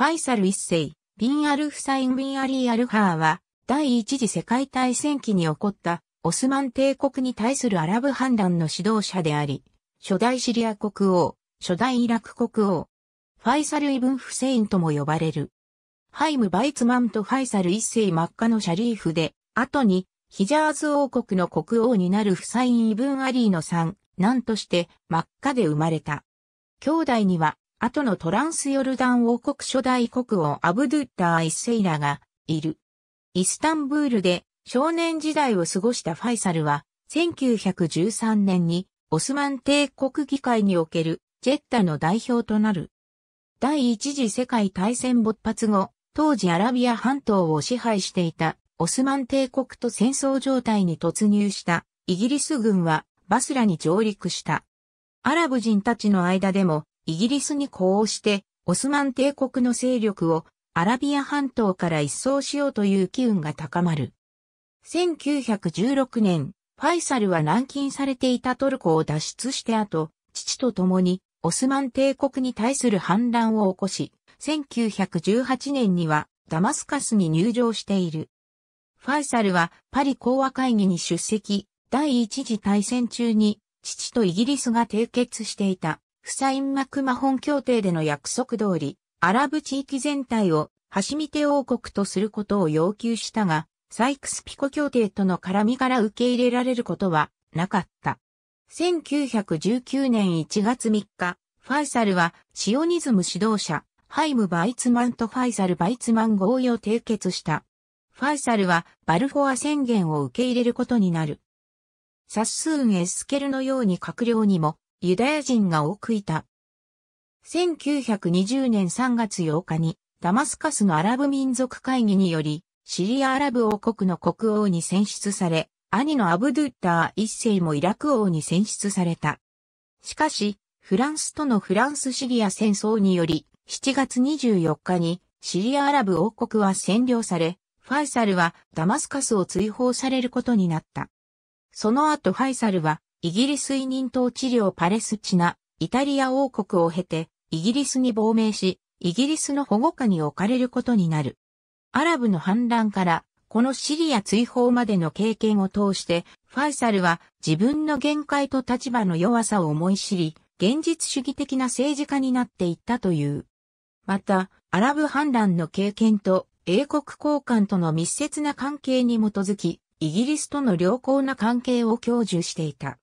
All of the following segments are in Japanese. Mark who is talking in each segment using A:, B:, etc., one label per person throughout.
A: ファイサル一世、ビン・アルフサイン・ビン・アリー・アルハーは、第一次世界大戦期に起こったオスマン帝国に対するアラブ反乱の指導者であり、初代シリア国王、初代イラク国王、ファイサル・イブン・フセインとも呼ばれる。ハイム・バイツマンとファイサル一世真っ赤のシャリーフで、後にヒジャーズ王国の国王になるフサイン・イブン・アリーの3、なんとして真っ赤で生まれた。兄弟には後のトランスヨルダン王国初代国王アブドゥッダーセイラがいる。イスタンブールで少年時代を過ごしたファイサルは、1913年にオスマン帝国議会におけるジェッタの代表となる。第一次世界大戦勃発後、当時アラビア半島を支配していたオスマン帝国と戦争状態に突入したイギリス軍はバスラに上陸した。アラブ人たちの間でもイギリスに呼応して、オスマン帝国の勢力をアラビア半島から一掃しようという機運が高まる。1916年、ファイサルは軟禁されていたトルコを脱出して後、父と共にオスマン帝国に対する反乱を起こし、1918年にはダマスカスに入場している。ファイサルはパリ講和会議に出席、第一次大戦中に父とイギリスが締結していたフサイン・マクマホン協定での約束通り、アラブ地域全体をハシミテ王国とすることを要求したが、サイクスピコ協定との絡みから受け入れられることはなかった。1919年1月3日、ファイサルはシオニズム指導者、ハイム・バイツマンとファイサル・バイツマン合意を締結した。ファイサルはバルフォア宣言を受け入れることになる。サッスーン・エスケルのように閣僚にもユダヤ人が多くいた。1920年3月8日にダマスカスのアラブ民族会議によりシリアアラブ王国の国王に選出され、兄のアブドゥッター一世もイラク王に選出された。しかし、フランスとのフランスシリア戦争により、7月24日にシリアアラブ王国は占領され、ファイサルはダマスカスを追放されることになった。その後ファイサルはイギリス委任統治領パレスチナ、イタリア王国を経て、イギリスに亡命し、イギリスの保護下に置かれることになる。アラブの反乱から、このシリア追放までの経験を通して、ファイサルは自分の限界と立場の弱さを思い知り、現実主義的な政治家になっていったという。また、アラブ反乱の経験と英国交換との密接な関係に基づき、イギリスとの良好な関係を享受していた。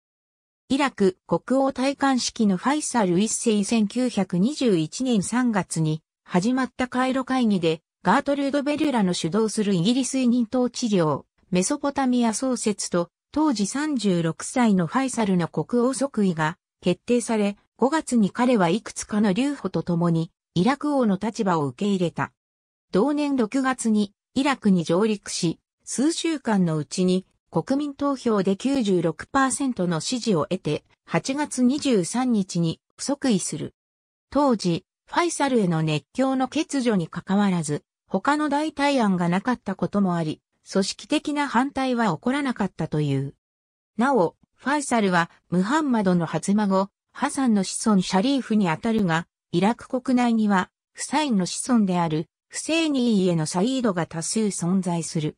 A: イラク国王戴冠式のファイサル一世1921年3月に始まったカイロ会議でガートルード・ベリュラの主導するイギリス委任統治領メソポタミア創設と当時36歳のファイサルの国王即位が決定され5月に彼はいくつかの留保とともにイラク王の立場を受け入れた。同年6月にイラクに上陸し数週間のうちに国民投票で96%の支持を得て、8月23日に不足位する。当時、ファイサルへの熱狂の欠如に関わらず、他の代替案がなかったこともあり、組織的な反対は起こらなかったという。なお、ファイサルはムハンマドの初孫、ハサンの子孫シャリーフにあたるが、イラク国内には、フサインの子孫である、フセイニーへのサイードが多数存在する。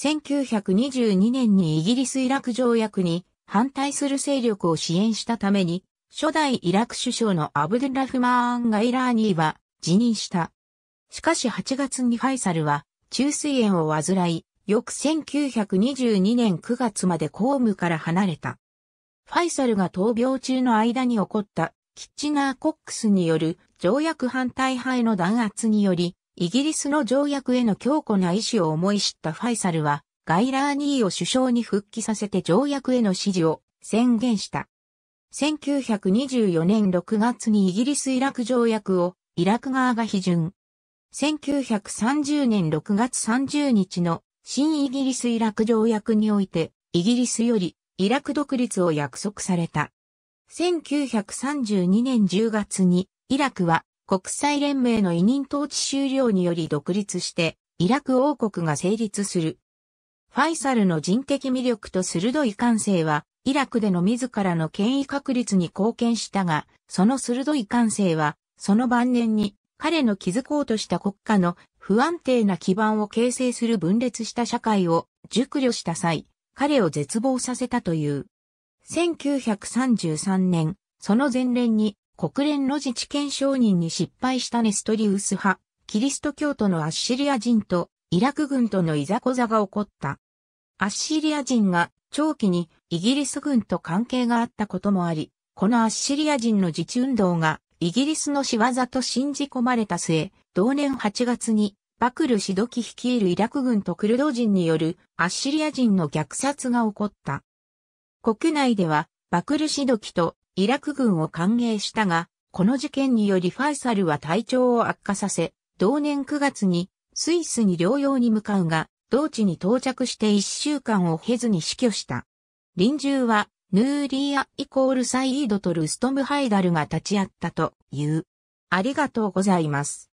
A: 1922年にイギリス・イラク条約に反対する勢力を支援したために、初代イラク首相のアブドゥラフマーン・ガイラーニーは辞任した。しかし8月にファイサルは中水炎を患い、翌1922年9月まで公務から離れた。ファイサルが闘病中の間に起こったキッチナー・コックスによる条約反対派への弾圧により、イギリスの条約への強固な意志を思い知ったファイサルは、ガイラーニーを首相に復帰させて条約への支持を宣言した。1924年6月にイギリス・イラク条約をイラク側が批准。1930年6月30日の新イギリス・イラク条約において、イギリスよりイラク独立を約束された。1932年10月にイラクは国際連盟の委任統治終了により独立して、イラク王国が成立する。ファイサルの人的魅力と鋭い感性は、イラクでの自らの権威確立に貢献したが、その鋭い感性は、その晩年に彼の築こうとした国家の不安定な基盤を形成する分裂した社会を熟慮した際、彼を絶望させたという。1933年、その前年に国連の自治権承認に失敗したネストリウス派、キリスト教徒のアッシリア人とイラク軍とのいざこざが起こった。アッシリア人が長期にイギリス軍と関係があったこともあり、このアッシリア人の自治運動がイギリスの仕業と信じ込まれた末、同年8月にバクル・シドキ率いるイラク軍とクルド人によるアッシリア人の虐殺が起こった。国内ではバクル・シドキとイラク軍を歓迎したが、この事件によりファイサルは体調を悪化させ、同年9月にスイスに療養に向かうが、同地に到着して1週間を経ずに死去した。臨終は、ヌーリーア・イコール・サイードとルストム・ハイダルが立ち会ったという。ありがとうございます。